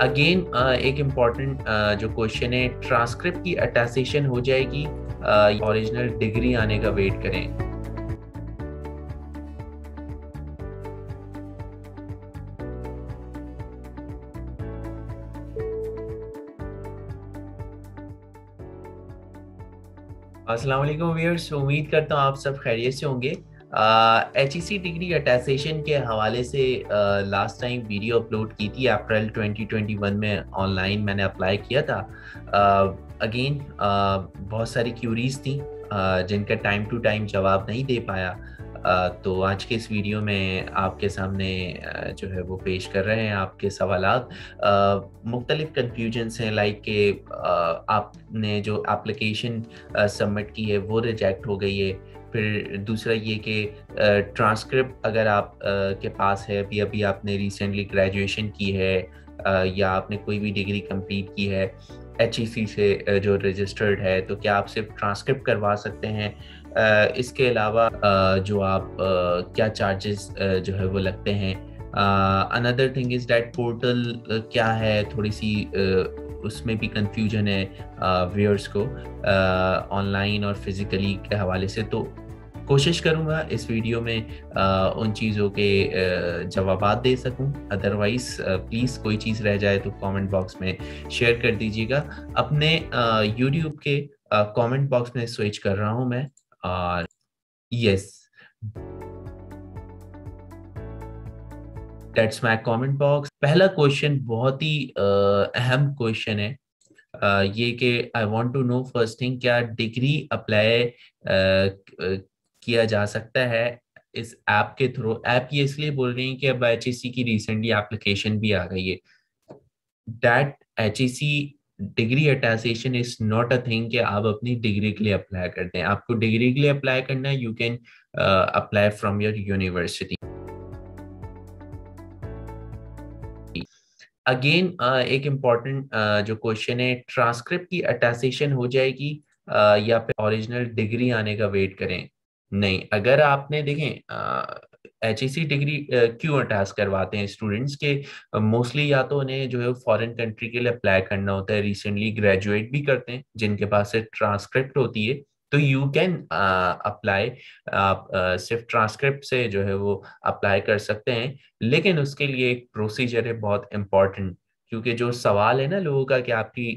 again uh, एक important uh, जो question है ट्रांसक्रिप्ट की अटैसेशन हो जाएगी ओरिजिनल uh, डिग्री आने का वेट करें असलम वालेकुम व्यूअर्स उम्मीद करता हूँ आप सब खैरियत से होंगे H E C degree attestation के हवाले से लास्ट टाइम वीडियो अपलोड की थी अप्रैल 2021 में ऑनलाइन मैंने अप्लाई किया था अगेन uh, uh, बहुत सारी क्यूरीज थी uh, जिनका टाइम टू टाइम जवाब नहीं दे पाया uh, तो आज के इस वीडियो में आपके सामने uh, जो है वो पेश कर रहे हैं आपके सवाल uh, मुख्तलिफ कन्फ्यूजन्स हैं लाइक के uh, आपने जो एप्लीकेशन सबमिट की है वो रिजेक्ट हो गई है फिर दूसरा ये कि ट्रांसक्रिप्ट अगर आप के पास है अभी अभी आपने रिसेंटली ग्रेजुएशन की है या आपने कोई भी डिग्री कंप्लीट की है एच e से जो रजिस्टर्ड है तो क्या आप सिर्फ ट्रांसक्रिप्ट करवा सकते हैं इसके अलावा जो आप क्या चार्जेस जो है वो लगते हैं another thing is that portal क्या है थोड़ी सी उसमें भी कन्फ्यूजन है व्यूअर्स uh, को ऑनलाइन uh, और फिज़िकली के हवाले से तो कोशिश करूँगा इस वीडियो में आ, uh, उन चीज़ों के जवाब दे सकूँ अदरवाइज़ प्लीज़ कोई चीज़ रह जाए तो कमेंट बॉक्स में शेयर कर दीजिएगा अपने यूट्यूब के कमेंट बॉक्स में स्विच कर रहा हूँ मैं और yes that's my comment box पहला क्वेश्चन बहुत ही अहम क्वेश्चन है आ, ये कि I want to know first thing क्या डिग्री अप्लाई किया जा सकता है इस ऐप के थ्रू ऐप ये इसलिए बोल रही है कि अब एच e की रिसेंटली एप्लीकेशन भी आ गई है that H degree attestation is not a thing कि आप अपनी डिग्री के लिए अप्लाई करते हैं आपको डिग्री के लिए अप्लाई करना है you can apply from your university again uh, एक इम्पॉर्टेंट uh, जो क्वेश्चन है ट्रांसक्रिप्ट की अटैसेशन हो जाएगी uh, या फिर ओरिजिनल डिग्री आने का वेट करें नहीं अगर आपने देखें एच ई डिग्री क्यों अटैच करवाते हैं स्टूडेंट्स के मोस्टली या तो उन्हें जो है फॉरेन कंट्री के लिए अप्लाई करना होता है रिसेंटली ग्रेजुएट भी करते हैं जिनके पास से ट्रांसक्रिप्ट होती है तो यू कैन अप्लाई आप uh, सिर्फ ट्रांसक्रिप्ट से जो है वो अप्लाई कर सकते हैं लेकिन उसके लिए एक प्रोसीजर है बहुत इंपॉर्टेंट क्योंकि जो सवाल है ना लोगों का कि आपकी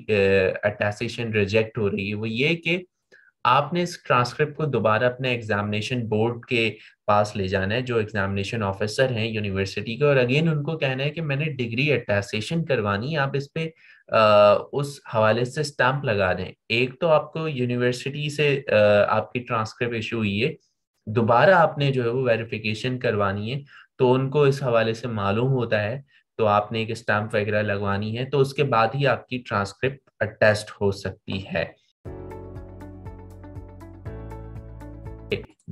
अटैसेशन uh, रिजेक्ट हो रही है वो ये कि आपने इस ट्रांसक्रिप्ट को दोबारा अपने एग्जामिनेशन बोर्ड के पास ले जाना है जो एग्जामिनेशन ऑफिसर हैं यूनिवर्सिटी के और अगेन उनको कहना है कि मैंने डिग्री अटैसेशन करवानी आप इस पे आ, उस हवाले से स्टैंप लगा दें एक तो आपको यूनिवर्सिटी से आ, आपकी ट्रांसक्रिप्ट इशू हुई है दोबारा आपने जो है वो वेरिफिकेशन करवानी है तो उनको इस हवाले से मालूम होता है तो आपने एक स्टैंप वगैरह लगवानी है तो उसके बाद ही आपकी ट्रांसक्रिप्ट अटेस्ट हो सकती है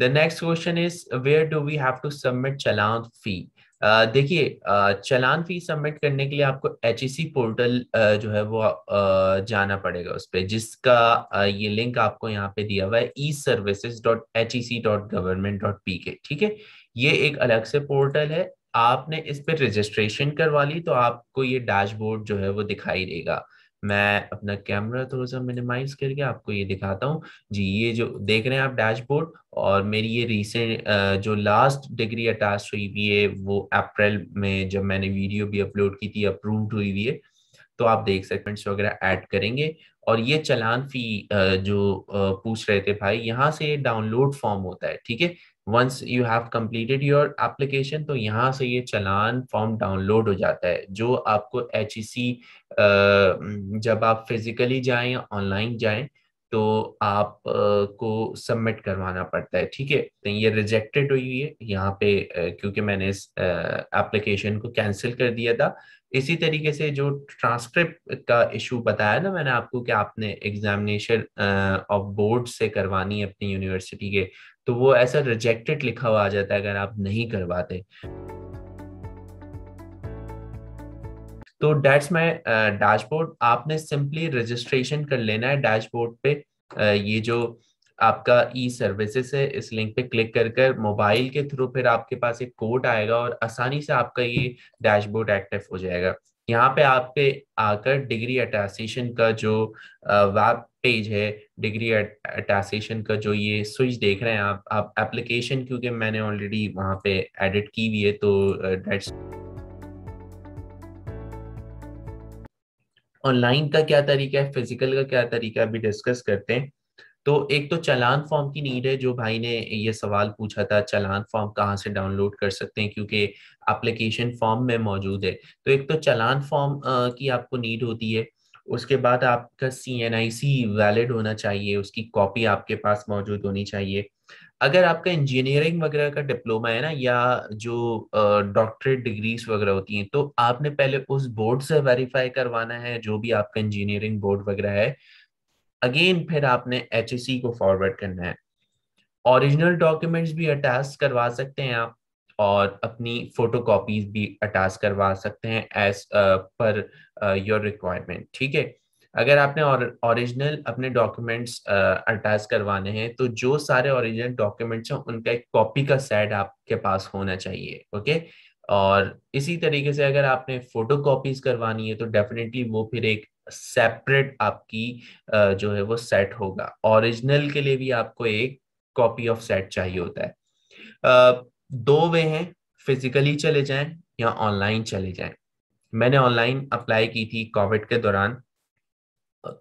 the next question is where do we have to submit challan fee देखिए चलान फी सबमिट करने के लिए आपको एच पोर्टल e uh, जो है वो uh, जाना पड़ेगा उस पर जिसका uh, ये लिंक आपको यहाँ पे दिया हुआ है e services dot H E C dot government dot P K ठीक है ये एक अलग से पोर्टल है आपने इस पर रजिस्ट्रेशन करवा ली तो आपको ये डैशबोर्ड जो है वो दिखाई देगा मैं अपना कैमरा थोड़ा सा मिनिमाइज करके आपको ये दिखाता हूँ जी ये जो देख रहे हैं आप डैशबोर्ड और मेरी ये रिसेंट जो लास्ट डिग्री अटैच हुई हुई है वो अप्रैल में जब मैंने वीडियो भी अपलोड की थी अप्रूव्ड हुई हुई है तो आप देख सकते वगैरह ऐड करेंगे और ये चलान फी जो पूछ रहे थे भाई यहाँ से डाउनलोड फॉर्म होता है ठीक है once you have completed your application तो यहाँ से ये चलान फॉर्म डाउनलोड हो जाता है जो आपको एच e जब आप फिजिकली जाएं या ऑनलाइन जाएं तो आप को सबमिट करवाना पड़ता है ठीक है तो ये रिजेक्टेड हुई है यहाँ पे क्योंकि मैंने इस एप्लीकेशन को कैंसिल कर दिया था इसी तरीके से जो ट्रांसक्रिप्ट का इशू बताया ना मैंने आपको कि आपने एग्जामिनेशन ऑफ बोर्ड से करवानी है अपनी यूनिवर्सिटी के तो वो ऐसा रिजेक्टेड लिखा हुआ आ जाता है अगर आप नहीं करवाते तो डैट्स माई डैशबोर्ड आपने सिंपली रजिस्ट्रेशन कर लेना है डैशबोर्ड पे uh, ये जो आपका ई सर्विसेस है इस लिंक पे क्लिक कर कर मोबाइल के थ्रू फिर आपके पास एक कोड आएगा और आसानी से आपका ये डैशबोर्ड एक्टिव हो जाएगा यहाँ पे आप आकर डिग्री अटैसेशन का जो वेब uh, पेज है डिग्री अटैसेशन का जो ये स्विच देख रहे हैं आप आप एप्लीकेशन क्योंकि मैंने ऑलरेडी वहाँ पे एडिट की हुई है तो डेट्स uh, ऑनलाइन का क्या तरीका है फिजिकल का क्या तरीका अभी डिस्कस करते हैं तो एक तो चालान फॉर्म की नीड है जो भाई ने ये सवाल पूछा था चालान फॉर्म कहाँ से डाउनलोड कर सकते हैं क्योंकि एप्लीकेशन फॉर्म में मौजूद है तो एक तो चालान फॉर्म की आपको नीड होती है उसके बाद आपका सी एन आई सी वैलिड होना चाहिए उसकी कॉपी आपके पास मौजूद होनी चाहिए अगर आपका इंजीनियरिंग वगैरह का डिप्लोमा है ना या जो डॉक्टरेट डिग्रीज वगैरह होती हैं तो आपने पहले उस बोर्ड से वेरीफाई करवाना है जो भी आपका इंजीनियरिंग बोर्ड वगैरह है अगेन फिर आपने एच e को फॉरवर्ड करना है ओरिजिनल डॉक्यूमेंट्स भी अटैच करवा सकते हैं आप और अपनी फोटो भी अटैच करवा सकते हैं एज पर योर रिक्वायरमेंट ठीक है अगर आपने ओरिजिनल अपने डॉक्यूमेंट्स अटैच करवाने हैं तो जो सारे ओरिजिनल डॉक्यूमेंट्स हैं उनका एक कॉपी का सेट आपके पास होना चाहिए ओके और इसी तरीके से अगर आपने फोटो कॉपीज करवानी है तो डेफिनेटली वो फिर एक सेपरेट आपकी जो है वो सेट होगा ओरिजिनल के लिए भी आपको एक कॉपी ऑफ सेट चाहिए होता है दो वे हैं फिजिकली चले जाएं या ऑनलाइन चले जाएं मैंने ऑनलाइन अप्लाई की थी कोविड के दौरान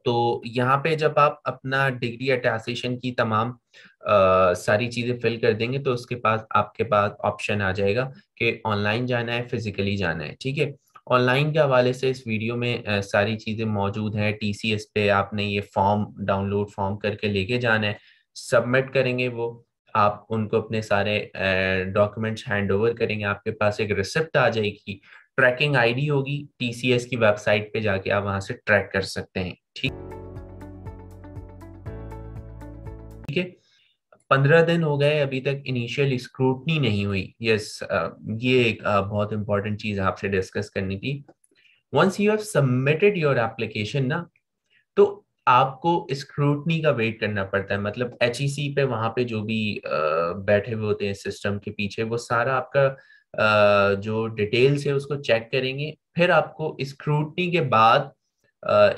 तो यहाँ पे जब आप अपना डिग्री अटैसेशन की तमाम आ, सारी चीज़ें फिल कर देंगे तो उसके पास आपके पास ऑप्शन आ जाएगा कि ऑनलाइन जाना है फिजिकली जाना है ठीक है ऑनलाइन के हवाले से इस वीडियो में आ, सारी चीज़ें मौजूद हैं टीसीएस पे आपने ये फॉर्म डाउनलोड फॉर्म करके लेके जाना है सबमिट करेंगे वो आप उनको अपने सारे डॉक्यूमेंट्स हैंड ओवर करेंगे आपके पास एक रिसिप्ट आ जाएगी ट्रैकिंग आईडी होगी टीसीएस की वेबसाइट पे जाके आप वहां से ट्रैक कर सकते हैं ठीक ठीक है पंद्रह दिन हो गए अभी तक इनिशियल स्क्रूटनी नहीं हुई यस ये एक बहुत इंपॉर्टेंट चीज आपसे डिस्कस करनी थी once you have submitted your application ना तो आपको स्क्रूटनी का वेट करना पड़ता है मतलब एच e पे वहां पे जो भी बैठे हुए होते हैं सिस्टम के पीछे वो सारा आपका जो डिटेल्स है उसको चेक करेंगे फिर आपको स्क्रूटनी के बाद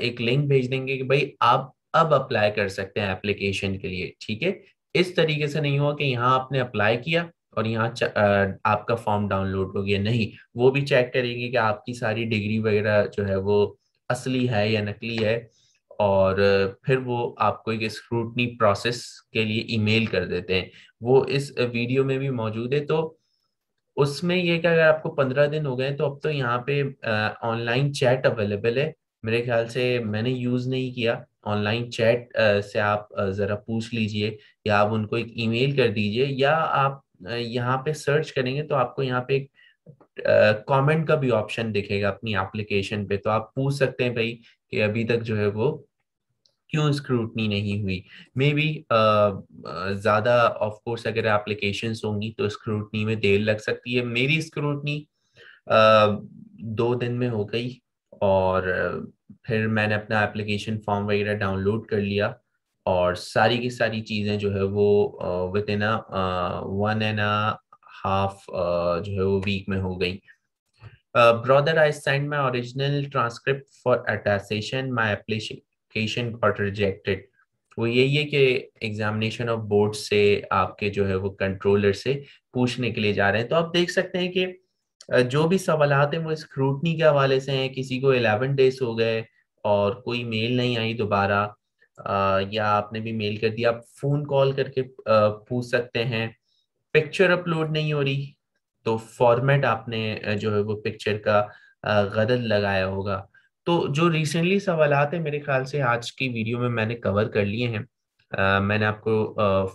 एक लिंक भेज देंगे कि भाई आप अब अप्लाई कर सकते हैं एप्लीकेशन के लिए ठीक है इस तरीके से नहीं हुआ कि यहाँ आपने अप्लाई किया और यहाँ आपका फॉर्म डाउनलोड हो गया नहीं वो भी चेक करेंगे कि आपकी सारी डिग्री वगैरह जो है वो असली है या नकली है और फिर वो आपको एक स्क्रूटनी प्रोसेस के लिए ईमेल कर देते हैं वो इस वीडियो में भी मौजूद है तो उसमें ये क्या अगर आपको पंद्रह दिन हो गए तो अब तो यहाँ पे ऑनलाइन चैट अवेलेबल है मेरे ख्याल से मैंने यूज नहीं किया ऑनलाइन चैट से आप जरा पूछ लीजिए या आप उनको एक ईमेल कर दीजिए या आप यहाँ पे सर्च करेंगे तो आपको यहाँ पे एक कमेंट का भी ऑप्शन दिखेगा अपनी एप्लीकेशन पे तो आप पूछ सकते हैं भाई कि अभी तक जो है वो क्यों स्क्रूटनी नहीं हुई मे बी uh, uh, ज़्यादा ऑफकोर्स अगर एप्लीकेशन होंगी तो स्क्रूटनी में देर लग सकती है मेरी स्क्रूटनी uh, दो दिन में हो गई और फिर मैंने अपना एप्लीकेशन फॉर्म वगैरह डाउनलोड कर लिया और सारी की सारी चीज़ें जो है वो within one and half जो है वो वीक में हो गई brother I send my original transcript for attestation my application got rejected वो यही है कि एग्जामिनेशन ऑफ बोर्ड से आपके जो है वो कंट्रोलर से पूछने के लिए जा रहे हैं तो आप देख सकते हैं कि जो भी सवाल हैं वो स्क्रूटनी के हवाले से हैं किसी को एलेवन डेज हो गए और कोई मेल नहीं आई दोबारा या आपने भी मेल कर दिया आप फोन कॉल करके पूछ सकते हैं पिक्चर अपलोड नहीं हो रही तो फॉर्मेट आपने जो है वो पिक्चर का गलत लगाया होगा तो जो रिसेंटली सवाल है मेरे ख्याल से आज की वीडियो में मैंने कवर कर लिए हैं Uh, मैंने आपको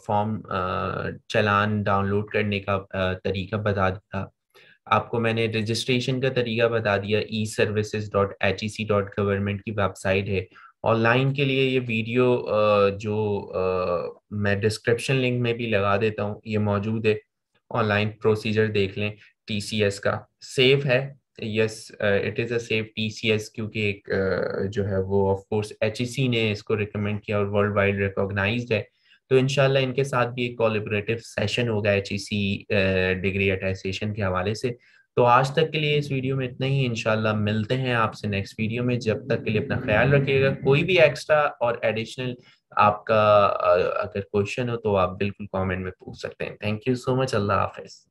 form uh, uh, challan download करने का तरीका बता दिया आपको मैंने रजिस्ट्रेशन का तरीका बता दिया e services dot H E C dot government की वेबसाइट है ऑनलाइन के लिए ये वीडियो जो मैं डिस्क्रिप्शन लिंक में भी लगा देता हूँ ये मौजूद है ऑनलाइन प्रोसीजर देख लें टी सी एस का सेफ है yes it is a safe TCS क्योंकि एक uh, जो है वो ऑफ कोर्स एचईसी ने इसको रिकमेंड किया और वर्ल्ड वाइड रिकॉग्नाइज्ड है तो इनशाला इनके साथ भी एक कोलेबरेटिव सेशन होगा H E C degree attestation के हवाले से तो आज तक के लिए इस वीडियो में इतना ही इनशाला मिलते हैं आपसे नेक्स्ट वीडियो में जब तक के लिए अपना ख्याल रखिएगा कोई भी एक्स्ट्रा और एडिशनल आपका uh, अगर क्वेश्चन हो तो आप बिल्कुल कमेंट में पूछ सकते हैं थैंक यू सो मच अल्लाह हाफिज़